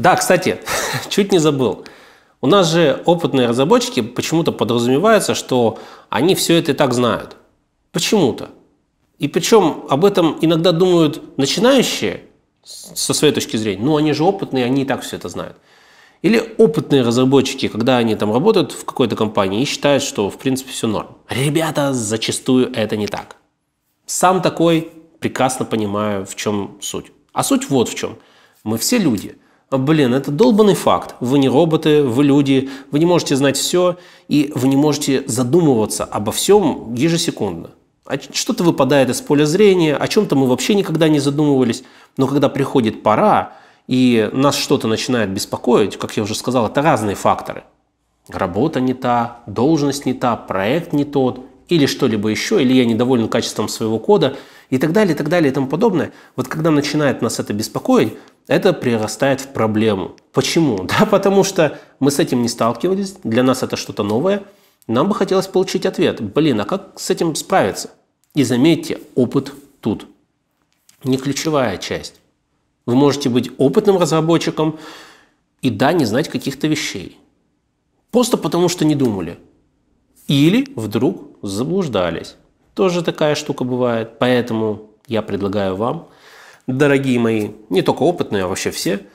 Да, кстати, чуть не забыл. У нас же опытные разработчики почему-то подразумеваются, что они все это и так знают. Почему-то. И причем об этом иногда думают начинающие, со своей точки зрения, ну они же опытные, они и так все это знают. Или опытные разработчики, когда они там работают в какой-то компании и считают, что в принципе все норм. Ребята, зачастую это не так. Сам такой прекрасно понимаю, в чем суть. А суть вот в чем. Мы все люди – а, блин, это долбанный факт. Вы не роботы, вы люди, вы не можете знать все, и вы не можете задумываться обо всем ежесекундно. А что-то выпадает из поля зрения, о чем-то мы вообще никогда не задумывались, но когда приходит пора, и нас что-то начинает беспокоить, как я уже сказал, это разные факторы. Работа не та, должность не та, проект не тот, или что-либо еще, или я недоволен качеством своего кода, и так далее, и так далее, и тому подобное. Вот когда начинает нас это беспокоить, это прирастает в проблему. Почему? Да, потому что мы с этим не сталкивались, для нас это что-то новое. Нам бы хотелось получить ответ. Блин, а как с этим справиться? И заметьте, опыт тут не ключевая часть. Вы можете быть опытным разработчиком и да, не знать каких-то вещей. Просто потому, что не думали. Или вдруг заблуждались. Тоже такая штука бывает. Поэтому я предлагаю вам – дорогие мои, не только опытные, а вообще все,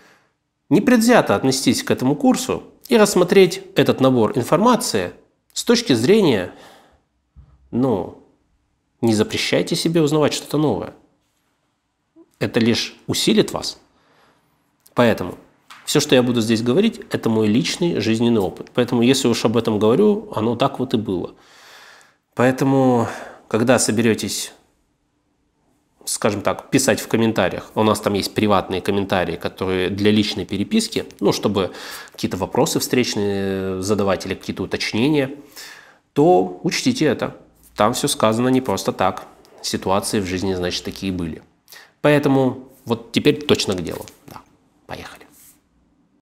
непредвзято отнестись к этому курсу и рассмотреть этот набор информации с точки зрения, ну, не запрещайте себе узнавать что-то новое. Это лишь усилит вас. Поэтому все, что я буду здесь говорить, это мой личный жизненный опыт. Поэтому, если уж об этом говорю, оно так вот и было. Поэтому, когда соберетесь скажем так, писать в комментариях. У нас там есть приватные комментарии, которые для личной переписки, ну, чтобы какие-то вопросы встречные задавать или какие-то уточнения, то учтите это. Там все сказано не просто так. Ситуации в жизни, значит, такие были. Поэтому вот теперь точно к делу. Да.